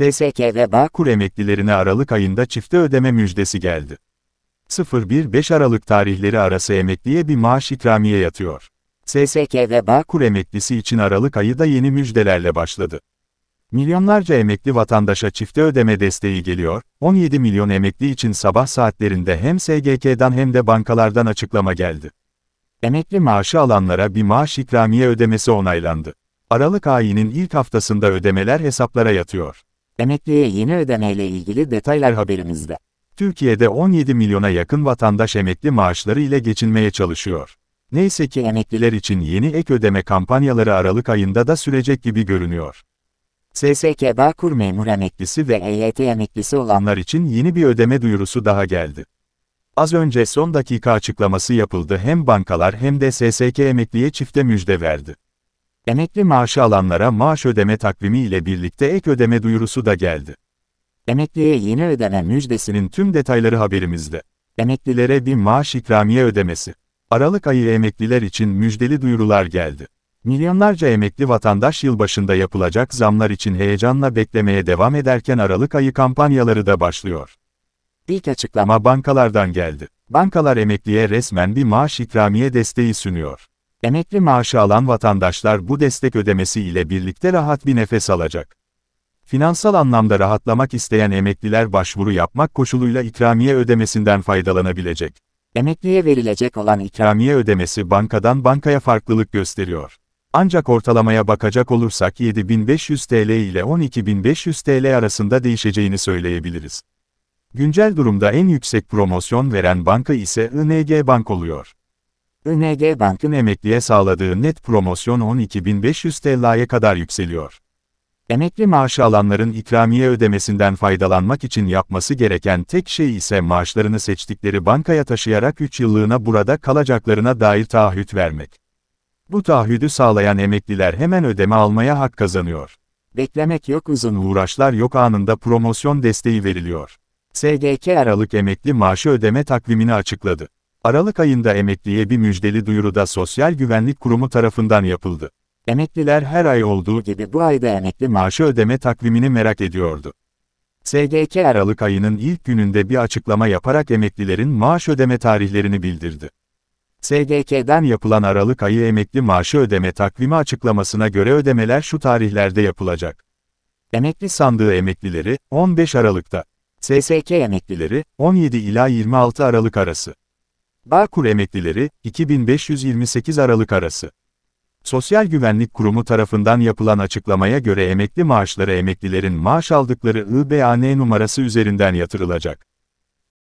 SSK ve Bağkur emeklilerine Aralık ayında çifte ödeme müjdesi geldi. 01 5 Aralık tarihleri arası emekliye bir maaş ikramiye yatıyor. SSK ve Bağkur emeklisi için Aralık ayı da yeni müjdelerle başladı. Milyonlarca emekli vatandaşa çifte ödeme desteği geliyor, 17 milyon emekli için sabah saatlerinde hem SGK'dan hem de bankalardan açıklama geldi. Emekli maaşı alanlara bir maaş ikramiye ödemesi onaylandı. Aralık ayının ilk haftasında ödemeler hesaplara yatıyor. Emekliye yeni ödemeyle ilgili detaylar haberimizde. Türkiye'de 17 milyona yakın vatandaş emekli maaşları ile geçinmeye çalışıyor. Neyse ki emekliler için yeni ek ödeme kampanyaları Aralık ayında da sürecek gibi görünüyor. SSK Bağkur memur emeklisi ve EYT emeklisi olanlar için yeni bir ödeme duyurusu daha geldi. Az önce son dakika açıklaması yapıldı hem bankalar hem de SSK emekliye çifte müjde verdi. Emekli maaşı alanlara maaş ödeme takvimi ile birlikte ek ödeme duyurusu da geldi. Emekliye yeni ödeme müjdesinin tüm detayları haberimizde. Emeklilere bir maaş ikramiye ödemesi. Aralık ayı emekliler için müjdeli duyurular geldi. Milyonlarca emekli vatandaş yılbaşında yapılacak zamlar için heyecanla beklemeye devam ederken Aralık ayı kampanyaları da başlıyor. İlk açıklama bankalardan geldi. Bankalar emekliye resmen bir maaş ikramiye desteği sunuyor. Emekli maaşı alan vatandaşlar bu destek ödemesi ile birlikte rahat bir nefes alacak. Finansal anlamda rahatlamak isteyen emekliler başvuru yapmak koşuluyla ikramiye ödemesinden faydalanabilecek. Emekliye verilecek olan ikramiye ödemesi bankadan bankaya farklılık gösteriyor. Ancak ortalamaya bakacak olursak 7500 TL ile 12500 TL arasında değişeceğini söyleyebiliriz. Güncel durumda en yüksek promosyon veren banka ise ING Bank oluyor. ING Bank'ın emekliye sağladığı net promosyon 12.500 TL'ye kadar yükseliyor. Emekli maaşı alanların ikramiye ödemesinden faydalanmak için yapması gereken tek şey ise maaşlarını seçtikleri bankaya taşıyarak 3 yıllığına burada kalacaklarına dair taahhüt vermek. Bu taahhüdü sağlayan emekliler hemen ödeme almaya hak kazanıyor. Beklemek yok uzun uğraşlar yok anında promosyon desteği veriliyor. SGK Aralık emekli maaşı ödeme takvimini açıkladı. Aralık ayında emekliye bir müjdeli duyuru da Sosyal Güvenlik Kurumu tarafından yapıldı. Emekliler her ay olduğu gibi bu ayda emekli maaşı ödeme takvimini merak ediyordu. SGK Aralık ayının ilk gününde bir açıklama yaparak emeklilerin maaş ödeme tarihlerini bildirdi. SGK'den yapılan Aralık ayı emekli maaşı ödeme takvimi açıklamasına göre ödemeler şu tarihlerde yapılacak. Emekli sandığı emeklileri 15 Aralık'ta, SSK emeklileri 17 ila 26 Aralık arası. Bağkur emeklileri, 2528 Aralık arası. Sosyal Güvenlik Kurumu tarafından yapılan açıklamaya göre emekli maaşları emeklilerin maaş aldıkları IBAN numarası üzerinden yatırılacak.